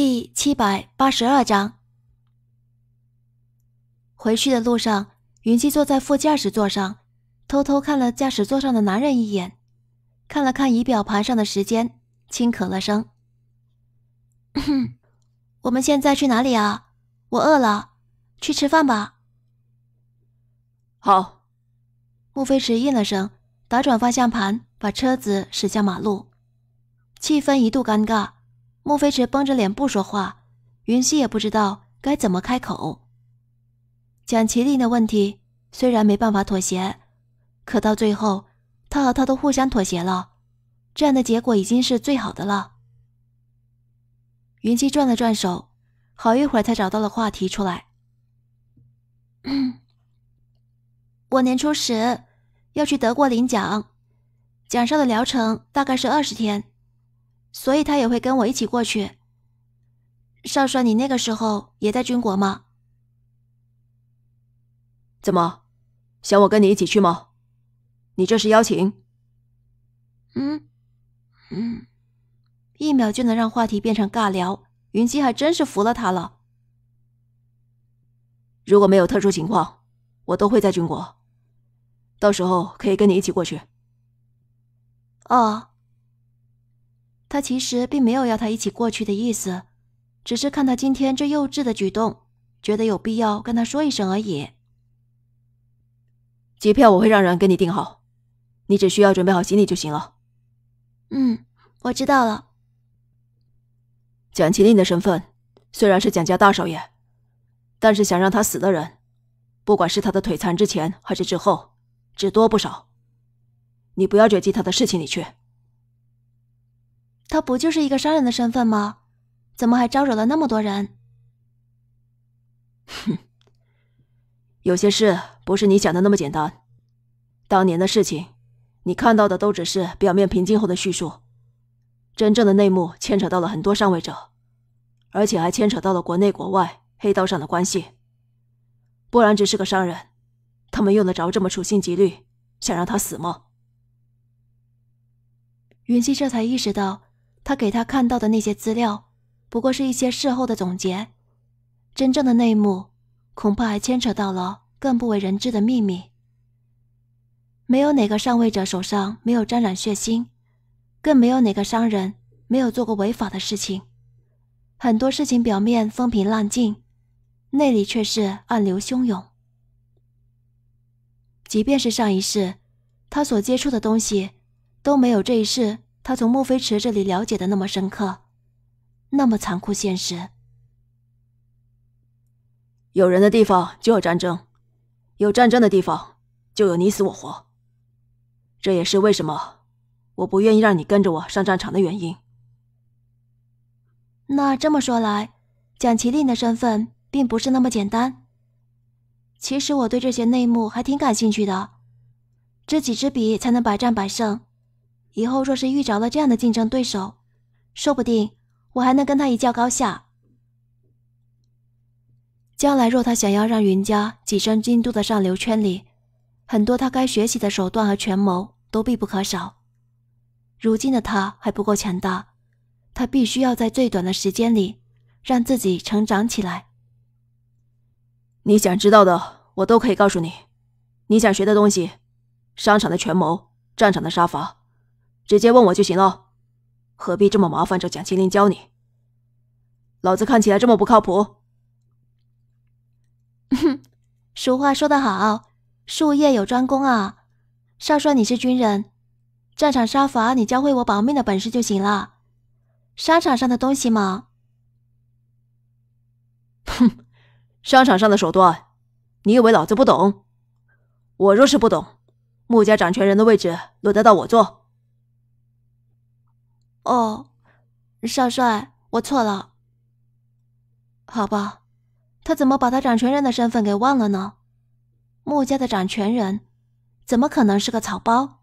第七百八十二章。回去的路上，云姬坐在副驾驶座上，偷偷看了驾驶座上的男人一眼，看了看仪表盘上的时间，轻咳了声：“ 我们现在去哪里啊？我饿了，去吃饭吧。”“好。”穆飞驰应了声，打转方向盘，把车子驶向马路，气氛一度尴尬。穆飞驰绷着脸不说话，云溪也不知道该怎么开口。蒋麒麟的问题虽然没办法妥协，可到最后他和他都互相妥协了，这样的结果已经是最好的了。云溪转了转手，好一会儿才找到了话题出来。我年初十要去德国领奖，奖上的疗程大概是二十天。所以他也会跟我一起过去。少帅，你那个时候也在军国吗？怎么，想我跟你一起去吗？你这是邀请。嗯，嗯，一秒就能让话题变成尬聊，云姬还真是服了他了。如果没有特殊情况，我都会在军国，到时候可以跟你一起过去。哦。他其实并没有要他一起过去的意思，只是看他今天这幼稚的举动，觉得有必要跟他说一声而已。机票我会让人给你订好，你只需要准备好行李就行了。嗯，我知道了。蒋麒麟的身份虽然是蒋家大少爷，但是想让他死的人，不管是他的腿残之前还是之后，只多不少。你不要卷进他的事情里去。他不就是一个商人的身份吗？怎么还招惹了那么多人？哼，有些事不是你想的那么简单。当年的事情，你看到的都只是表面平静后的叙述，真正的内幕牵扯到了很多上位者，而且还牵扯到了国内国外黑道上的关系。不然，只是个商人，他们用得着这么处心积虑，想让他死吗？云溪这才意识到。他给他看到的那些资料，不过是一些事后的总结，真正的内幕恐怕还牵扯到了更不为人知的秘密。没有哪个上位者手上没有沾染血腥，更没有哪个商人没有做过违法的事情。很多事情表面风平浪静，内里却是暗流汹涌。即便是上一世，他所接触的东西都没有这一世。他从墨飞池这里了解的那么深刻，那么残酷现实。有人的地方就有战争，有战争的地方就有你死我活。这也是为什么我不愿意让你跟着我上战场的原因。那这么说来，蒋奇令的身份并不是那么简单。其实我对这些内幕还挺感兴趣的。知己知彼，才能百战百胜。以后若是遇着了这样的竞争对手，说不定我还能跟他一较高下。将来若他想要让云家跻身京都的上流圈里，很多他该学习的手段和权谋都必不可少。如今的他还不够强大，他必须要在最短的时间里让自己成长起来。你想知道的，我都可以告诉你；你想学的东西，商场的权谋，战场的杀伐。直接问我就行了，何必这么麻烦？找蒋麒麟教你？老子看起来这么不靠谱？哼，俗话说得好，术业有专攻啊。少帅，你是军人，战场杀伐，你教会我保命的本事就行了。商场上的东西吗？哼，商场上的手段，你以为老子不懂？我若是不懂，穆家掌权人的位置轮得到我坐？哦，少帅，我错了。好吧，他怎么把他掌权人的身份给忘了呢？穆家的掌权人，怎么可能是个草包？